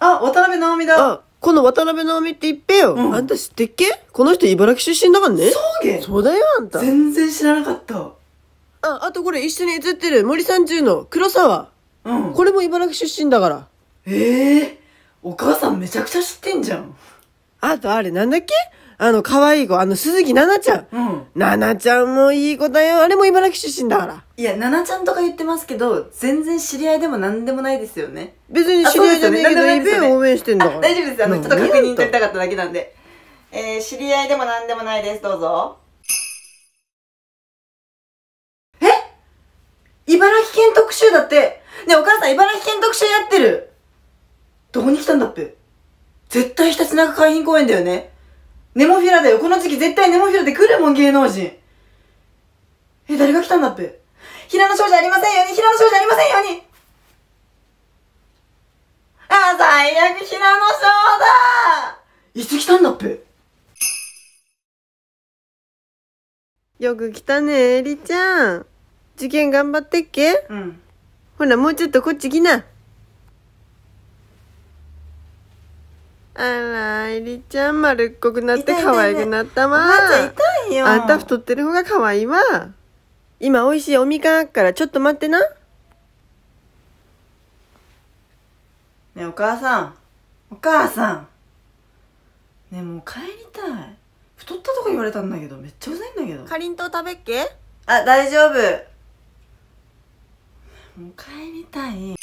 あ、渡辺直美だ。あ、この渡辺直美って言っぺよ。うんあんた知ってっけこの人茨城出身だからね。そうげそうだよ、あんた。全然知らなかった。あ、あとこれ一緒に写ってる森三中の黒沢。うん。これも茨城出身だから。ええお母さんめちゃくちゃ知ってんじゃん。あとあれなんだっけあの、可愛い子、あの、鈴木奈々ちゃん。うん。奈々ちゃんもいい子だよ。あれも茨城出身だから。いや、奈々ちゃんとか言ってますけど、全然知り合いでも何でもないですよね。別に知り合いじゃないけど、イベン応援してんだから。大丈夫です。あの、ちょっと確認取りたかっただけなんで。えー、知り合いでも何でもないです。どうぞ。え茨城県特集だって。ねお母さん、茨城県特集やってる。どこに来たんだっぺ絶対ひたちなか海浜公園だよね。ネモフィラだよ。この時期絶対ネモフィラで来るもん、芸能人。え、誰が来たんだって。平野少女ありませんように平野少女ありませんようにあ、最悪平野少だいつ来たんだっぺよく来たね、えりちゃん。受験頑張ってっけうん。ほら、もうちょっとこっち来な。あら、いりちゃん丸っこくなって可愛くなったわ。痛いよ。あんた太ってる方が可愛いわ。今美味しいおみかんあっからちょっと待ってな。ねお母さん。お母さん。ねもう帰りたい。太ったとか言われたんだけど、めっちゃうざいんだけど。かりんとう食べっけあ、大丈夫。もう帰りたい。